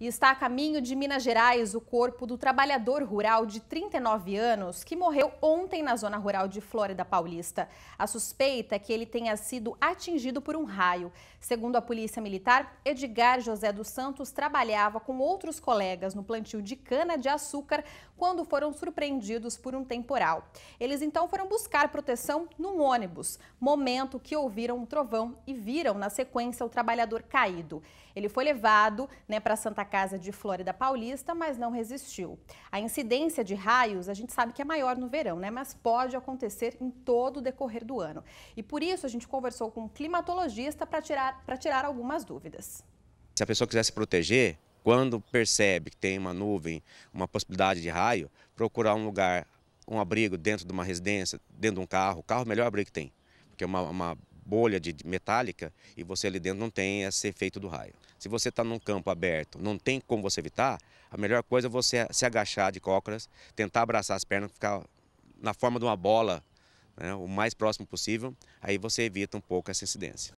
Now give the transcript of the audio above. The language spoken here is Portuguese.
E está a caminho de Minas Gerais o corpo do trabalhador rural de 39 anos que morreu ontem na zona rural de Flórida Paulista. A suspeita é que ele tenha sido atingido por um raio. Segundo a Polícia Militar, Edgar José dos Santos trabalhava com outros colegas no plantio de cana-de-açúcar quando foram surpreendidos por um temporal. Eles então foram buscar proteção num ônibus, momento que ouviram um trovão e viram na sequência o trabalhador caído. Ele foi levado né, para Santa casa de Flórida Paulista, mas não resistiu. A incidência de raios, a gente sabe que é maior no verão, né? Mas pode acontecer em todo o decorrer do ano. E por isso a gente conversou com um climatologista para tirar, para tirar algumas dúvidas. Se a pessoa quiser se proteger, quando percebe que tem uma nuvem, uma possibilidade de raio, procurar um lugar, um abrigo dentro de uma residência, dentro de um carro. O carro é o melhor abrigo que tem, porque é uma, uma bolha de, metálica e você ali dentro não tem esse efeito do raio. Se você está num campo aberto, não tem como você evitar, a melhor coisa é você se agachar de cócoras, tentar abraçar as pernas, ficar na forma de uma bola, né, o mais próximo possível, aí você evita um pouco essa incidência.